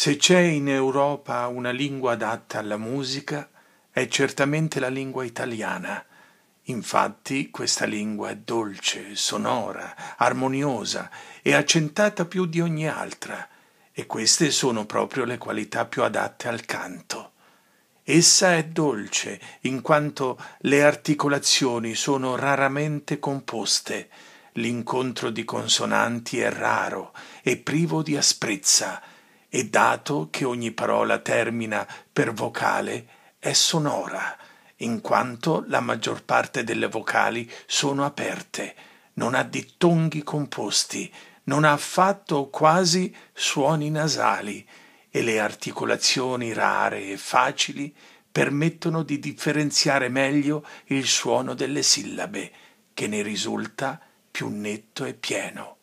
Se c'è in Europa una lingua adatta alla musica, è certamente la lingua italiana. Infatti questa lingua è dolce, sonora, armoniosa e accentata più di ogni altra, e queste sono proprio le qualità più adatte al canto. Essa è dolce in quanto le articolazioni sono raramente composte, l'incontro di consonanti è raro e privo di asprezza, e dato che ogni parola termina per vocale, è sonora, in quanto la maggior parte delle vocali sono aperte, non ha dittonghi composti, non ha affatto o quasi suoni nasali e le articolazioni rare e facili permettono di differenziare meglio il suono delle sillabe, che ne risulta più netto e pieno.